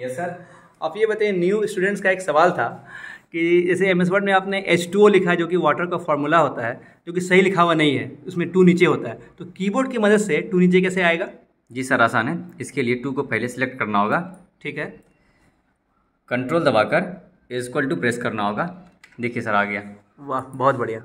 yes sir आप ये बताइए न्यू स्टूडेंट्स का एक सवाल था कि जैसे एम एस वर्ड में आपने एच टू ओ लिखा है जो कि वाटर का फॉर्मूला होता है जो कि सही लिखा हुआ नहीं है उसमें टू नीचे होता है तो कीबोर्ड की मदद से टू नीचे कैसे आएगा जी सर आसान है इसके लिए टू को पहले सेलेक्ट करना होगा ठीक है कंट्रोल दबाकर इज इक्वल टू प्रेस करना होगा देखिए सर आ गया वाह बहुत बढ़िया